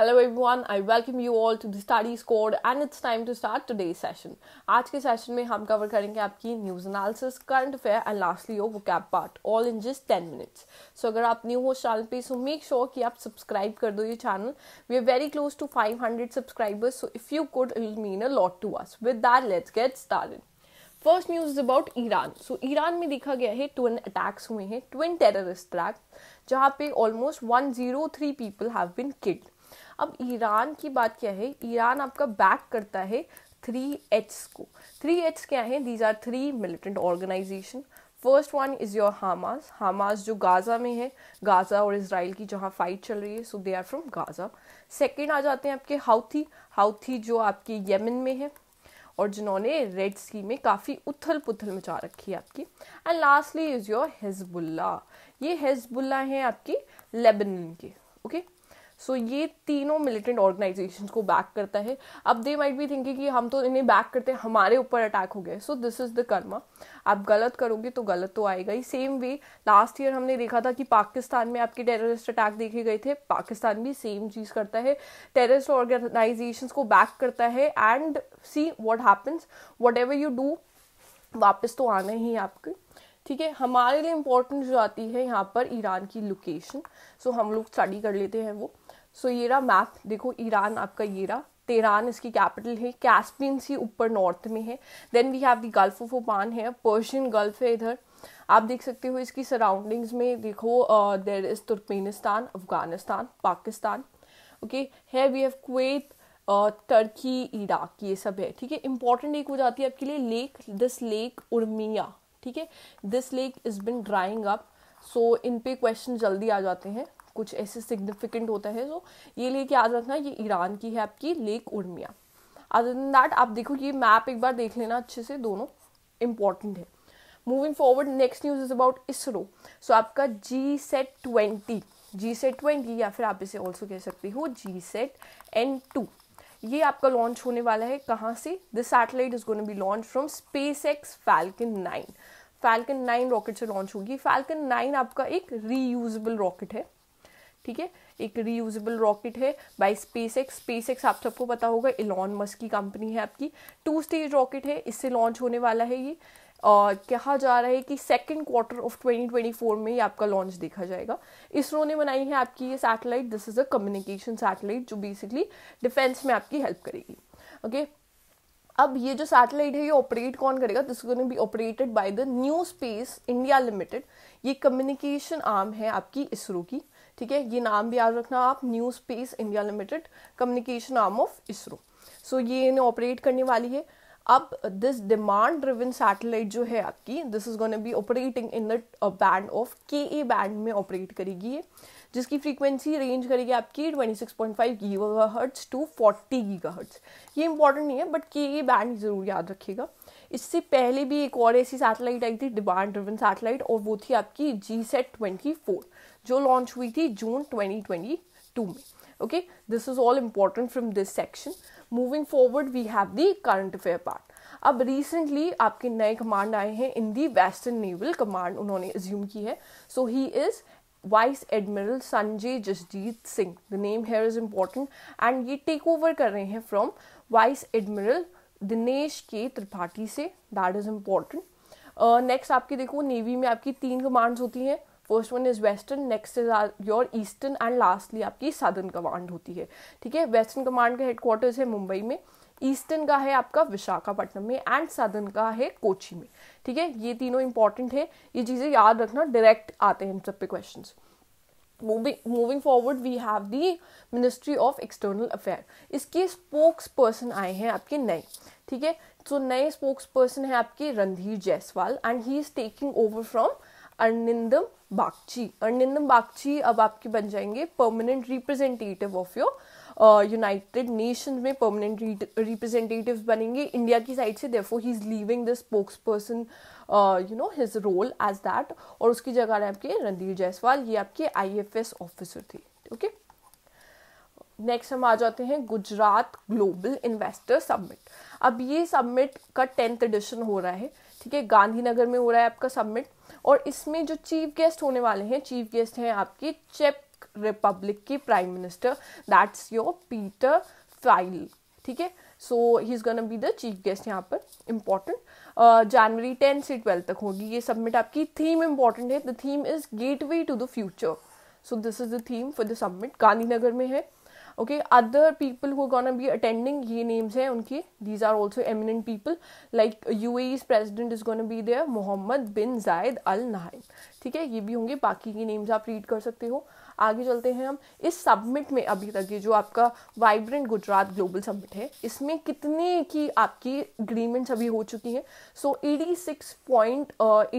Hello everyone I welcome you all to the study score and it's time to start today session आज के session में हम cover करेंगे आपकी news analysis current affair and lastly your वो cap part all in just ten minutes so अगर आप new हो चैनल पे सो मेक श्योर कि आप सब्सक्राइब कर दो ये channel we are very close to five hundred subscribers so if you could mean a lot to us with that let's get start first news about Iran so Iran में देखा गया है twin attacks हुए हैं twin terrorist attack जहाँ पे almost one zero three people have been killed अब Iran की बात क्या है ईरान आपका बैक करता है थ्री एच को थ्री एच क्या है these are three militant organisation first one is your Hamas Hamas जो गाज़ा में है गाज़ा और इसराइल की जहाँ फाइट चल रही है so they are from Gaza second आ जाते हैं आपके हाउथी हाउथी जो आपके यमन में है और जिन्होंने रेड सी में काफ़ी उथल पुथल मचा रखी है आपकी and lastly is your Hezbollah ये हिजबुल्ला हैं आपके लेबनन के ओके okay? सो so, ये तीनों मिलिटेंट ऑर्गेनाइजेशन को बैक करता है अब दे माइट भी थिंकिंग कि हम तो इन्हें बैक करते हैं हमारे ऊपर अटैक हो गए so this is the karma आप गलत करोगे तो गलत तो आएगा ही सेम वे लास्ट ईयर हमने देखा था कि पाकिस्तान में आपके टेररिस्ट अटैक देखे गए थे पाकिस्तान भी सेम चीज़ करता है टेररिस्ट ऑर्गेनाइजेशन को बैक करता है and see what happens whatever you do वापस तो आना ही आपके ठीक है हमारे लिए इम्पोर्टेंट जो आती है यहाँ पर ईरान की लोकेशन सो so, हम लोग स्टडी कर लेते हैं वो सो ये रहा मैप देखो ईरान आपका ये रहा तेहरान इसकी कैपिटल है कैस्पियन सी ऊपर नॉर्थ में है then we have the gulf of Oman है पर्शियन गल्फ है इधर आप देख सकते हो इसकी सराउंडिंग्स में देखो there is Turkmenistan Afghanistan Pakistan okay है we have Kuwait Turkey Iraq ये सब है ठीक है इंपॉर्टेंट एक हो जाती है आपके लिए लेक दिस लेक उर्मिया ठीक है this lake is been drying up so इन पे क्वेश्चन जल्दी आ जाते हैं कुछ ऐसे सिग्निफिकेंट होता है सो ये लेके याद रखना ये ईरान की है आपकी lake Urmia other than that आप देखो ये मैप एक बार देख लेना अच्छे से दोनों इंपॉर्टेंट है moving forward next news is about ISRO so आपका G sat twenty G sat twenty या फिर आप इसे ऑल्सो कह सकते हो जी सेट एन टू ये आपका लॉन्च होने वाला है कहाँ से the satellite is gonna be launch from SpaceX Falcon nine Falcon nine rocket से लॉन्च होगी फैल्कन नाइन आपका एक रीयूजल रॉकेट है ठीक है एक रीयूजेबल रॉकेट है by SpaceX SpaceX आप सबको पता होगा इलॉन मस्क की कंपनी है आपकी टू स्टेज रॉकेट है इससे लॉन्च होने वाला है ये और कहा जा रहा है कि सेकेंड क्वार्टर ऑफ 2024 में ये आपका लॉन्च देखा जाएगा इसरो ने बनाई है आपकी ये satellite this is a communication satellite जो बेसिकली डिफेंस में आपकी हेल्प करेगी ओके okay? अब ये जो सैटेलाइट है ये ऑपरेट कौन करेगा this is be operated by the New Space India Limited ये कम्युनिकेशन आर्म है आपकी इसरो की ठीक है ये नाम भी याद रखना आप New Space India Limited communication arm of ISRO so ये इन्हें ऑपरेट करने वाली है अब दिस डिमांड ड्रिवन सैटेलाइट जो है आपकी this is gonna be operating in the band of K A band में ऑपरेट करेगी ये जिसकी फ्रीक्वेंसी रेंज करेगी आपकी 26.5 giga hertz to 40 giga hertz ये इंपॉर्टेंट नहीं है बट के ए बैंड जरूर याद रखिएगा इससे पहले भी एक और ऐसी सैटेलाइट आई थी डिमांड ड्रिवन सैटेलाइट और वो थी आपकी जी सेट ट्वेंटी फोर जो लॉन्च हुई थी जून ट्वेंटी ट्वेंटी टू में okay this is all important from this section moving forward we have the current affair part अब रिसेंटली आपके नए कमांड आए हैं in the western naval command उन्होंने एज्यूम की है so he is vice admiral Sanjay Jasjit Singh the name here is important and ये take over कर रहे हैं फ्रॉम वाइस एडमिरल दिनेश के Tripathi say that is important next आपकी देखो नेवी में आपकी तीन कमांड्स होती हैं first one is western next is your eastern and lastly आपकी साधन कमांड होती है ठीक है वेस्टर्न कमांड का हेडक्वार्टर्स है मुंबई में ईस्टर्न का है आपका विशाखापट्टनम में एंड सदर्न का है कोची में ठीक है ये तीनों इंपॉर्टेंट है ये चीज़ें याद रखना डायरेक्ट आते हैं इन सब पे questions moving moving forward we have the ministry of external affair इसके स्पोक्स पर्सन आए हैं आपके नए ठीक है सो तो नए स्पोक्स पर्सन है आपके Randhir Jaiswal and he is taking over from Arindam Bagchi Arindam Bagchi अब आपके बन जाएंगे permanent representative of your United uh, nation में परमानेंट रिप्रेजेंटेटिव बनेंगे इंडिया की साइड से defo he is leaving the spokesperson you know his role as that और उसकी जगह ने आपके रणधीर जायसवाल ये आपके आई एफ एस ऑफिसर थे ओके नेक्स्ट हम आ जाते हैं गुजरात ग्लोबल इन्वेस्टर सबमिट अब ये सबमिट का टेंथ एडिशन हो रहा है ठीक है गांधीनगर में हो रहा है आपका सबमिट और इसमें जो चीफ गेस्ट होने वाले हैं चीफ गेस्ट हैं आपके चेप रिपब्लिक की prime minister that's your Peter Fiala ठीक है so he is gonna be the chief guest यहाँ पर इम्पॉर्टेंट जनवरी टेन से ट्वेल्थ तक होगी ये सबमिट आपकी थीम इम्पॉर्टेंट है the theme is gateway to the future so this is the theme for the summit Gandhinagar में है okay other people who gonna be attending ये नेम्स हैं उनके these are also eminent people like U S president is gonna be there Mohammed bin Zayed Al नहाइम ठीक है ये भी होंगे बाकी की नेम्स आप रीड कर सकते हो आगे चलते हैं हम इस सबमिट में अभी तक ये जो आपका वाइब्रेंट गुजरात ग्लोबल सबमिट है इसमें कितने की आपकी एग्रीमेंट्स अभी हो चुकी हैं so eighty six point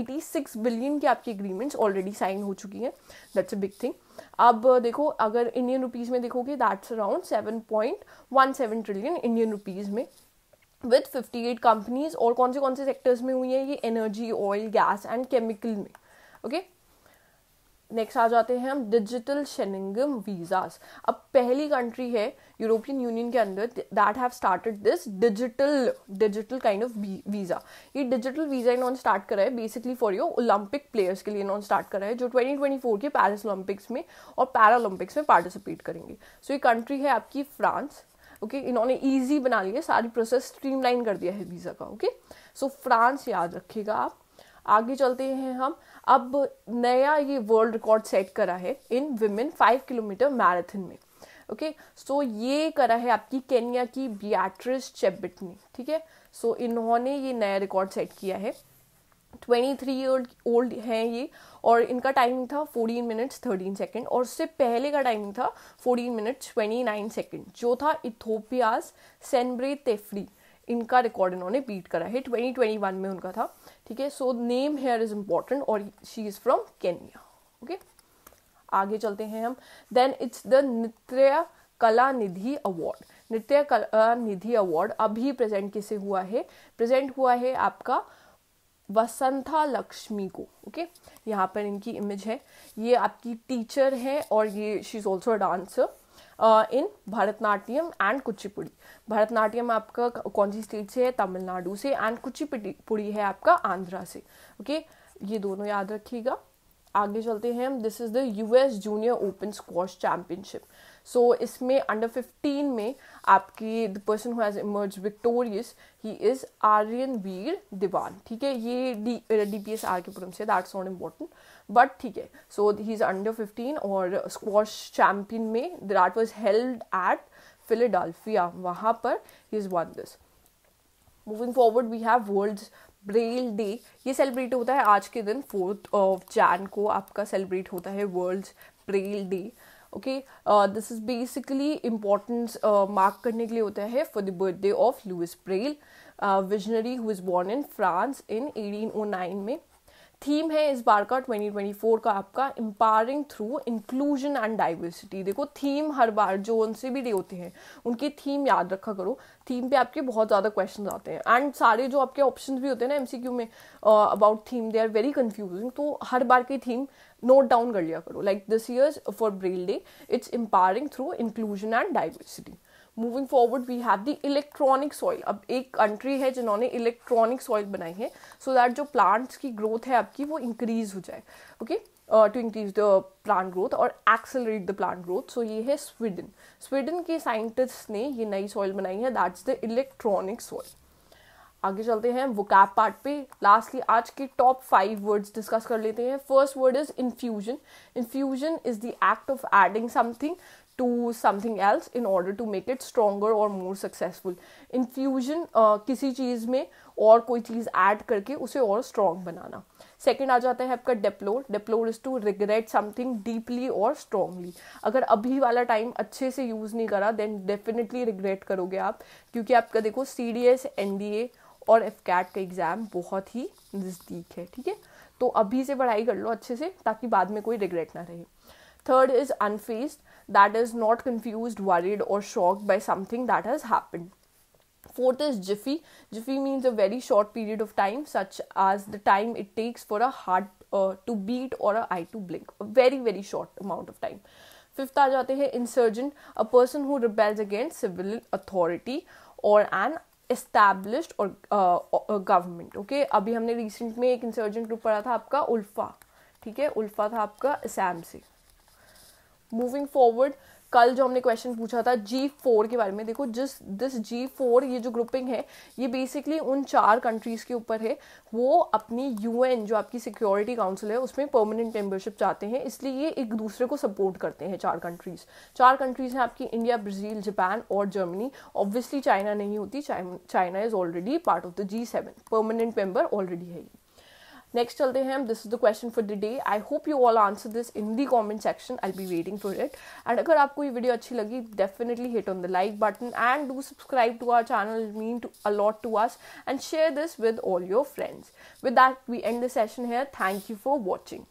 eighty six billion की आपकी एग्रीमेंट्स ऑलरेडी साइन हो चुकी हैं दैट्स अ बिग थिंग अब देखो अगर इंडियन रुपीज़ में देखोगे that's around seven point one seven trillion Indian rupees में विथ फिफ्टी एट कंपनीज और कौन से कौन से सेक्टर्स में हुई है ये energy oil gas and chemical में ओके okay? नेक्स्ट आ जाते हैं हम डिजिटल शेनिंगम वीज़ास अब पहली कंट्री है यूरोपियन यूनियन के अंदर that have started this digital digital kind of visa ये डिजिटल वीज़ा इन्होंने स्टार्ट करा है basically for your Olympic players के लिए इन्होंने स्टार्ट करा है जो 2024 के पैरिस ओलंपिक्स में और पैरालंपिक्स में पार्टिसिपेट करेंगे सो so, ये कंट्री है आपकी फ्रांस ओके okay, इन्होंने ईजी बना लिया सारी प्रोसेस स्ट्रीमलाइन कर दिया है वीज़ा का ओके सो फ्रांस याद रखिएगा आप आगे चलते हैं हम अब नया ये वर्ल्ड रिकॉर्ड सेट करा है in women five kilometre marathon में ओके okay? सो so, ये करा है आपकी केन्या की बियाट्रिस चेबिट ने ठीक है सो इन्होंने ये नया रिकॉर्ड सेट किया है ट्वेंटी थ्री ओल्ड हैं ये और इनका टाइमिंग था फोर्टीन मिनट्स थर्टीन सेकेंड और उससे पहले का टाइमिंग था fourteen minutes twenty nine second जो था इथोपियाज सेनब्रे तेफरी इनका रिकॉर्ड इन्होंने बीट करा है ट्वेंटी ट्वेंटी वन में उनका था ठीक है so name here is important और she is from Kenya okay आगे चलते हैं हम देन इट्स द नृत्य कला निधि अवार्ड नृत्य कला निधि अवार्ड अभी प्रेजेंट किसे हुआ है प्रेजेंट हुआ है आपका वसंथा लक्ष्मी को ओके okay? यहाँ पर इनकी इमेज है ये आपकी टीचर है और ये she is also dancer in Bharatanatyam and Kuchipudi Bharatanatyam आपका कौन सी स्टेट से है तमिलनाडु से एंड कुचिपुड़ी है आपका आंध्रा से ओके okay? ये दोनों याद रखिएगा आगे चलते हैं हम this is the US junior open squash championship so so, इसमें अंडर फिफ्टीन में आपकी the person who has emerge victorious he is Aryan Veer Diwan ठीक है ये D D P S R K Puram से दैट्स नॉट इम्पोर्टेंट बट ठीक है so he is under fifteen और स्कोश चैम्पियन में that was held at Philadelphia वहाँ पर he is won this moving forward we have world Braille day ये celebrate होता है आज के दिन फोर्थ ऑफ जैन को आपका सेलिब्रेट होता है world Braille day okay this is basically importance mark करने के लिए होता है for the birthday of Louis Braille visionary who is born in France in nine में थीम है इस बार का 2024 का आपका empowering through inclusion and diversity देखो थीम हर बार जो उनसे भी डे होते हैं उनकी थीम याद रखा करो थीम पे आपके बहुत ज़्यादा क्वेश्चन आते हैं एंड सारे जो आपके ऑप्शन भी होते हैं ना एमसीक्यू में about theme they are very confusing तो हर बार की थीम नोट डाउन कर लिया करो like this years for Braille day it's empowering through inclusion and diversity moving forward we have the electronic soil अब एक कंट्री है जिन्होंने इलेक्ट्रॉनिक सॉइल बनाई है सो so दैट जो प्लांट्स की ग्रोथ है आपकी वो इंक्रीज हो जाए okay to increase the plant growth और accelerate the plant growth so ये है स्वीडन स्वीडन के साइंटिस्ट ने ये नई सॉइल बनाई है दैट्स द इलेक्ट्रॉनिक सॉइल आगे चलते हैं वो कैप पार्ट पे लास्टली आज के टॉप फाइव वर्ड्स डिस्कस कर लेते हैं first word is infusion infusion is the act of adding something to something else in order to make it stronger or more successful infusion uh, किसी चीज़ में और कोई चीज़ ऐड करके उसे और स्ट्रॉन्ग बनाना सेकेंड आ जाता है आपका deplore deplore is to regret something deeply और स्ट्रांगली अगर अभी वाला टाइम अच्छे से यूज़ नहीं करा देन डेफिनेटली रिग्रेट करोगे आप क्योंकि आपका देखो C D S N D A और एफ कैट का एग्ज़ाम बहुत ही नज़दीक है ठीक है तो अभी से पढ़ाई कर लो अच्छे से ताकि बाद में कोई रिग्रेट ना रहे Third is unfazed, that is not confused, worried, or shocked by something that has happened. Fourth is jiffy. Jiffy means a very short period of time, such as the time it takes for a heart uh, to beat or an eye to blink. A very, very short amount of time. Fifth aa jate uh insurgent, a person who rebels against civil authority or an established or, uh, और government. Okay, abhi humne recent mein ek insurgent group padha tha aapka, Ulfa. ठीक है उल्फा था आपका असैम से moving forward कल जो हमने question पूछा था जी फोर के बारे में देखो जिस दिस जी फोर ये जो ग्रुपिंग है ये बेसिकली उन चार कंट्रीज़ के ऊपर है वो अपनी यूएन जो आपकी सिक्योरिटी काउंसिल है उसमें परमानेंट मेंबरशिप चाहते हैं इसलिए ये एक दूसरे को सपोर्ट करते हैं चार कंट्रीज़ चार कंट्रीज़ हैं आपकी इंडिया ब्राज़ील जापान और जर्मनी ऑब्वियसली चाइना नहीं होती China is already part of the G seven permanent member already है ये नेक्स्ट चलते हैं this is the question for the day I hope you all answer this in the comment section I be waiting for it and अगर आपको ये video अच्छी लगी definitely hit on the like button and do subscribe to our channel mean to a lot to us and share this with all your friends with that we end the session here thank you for watching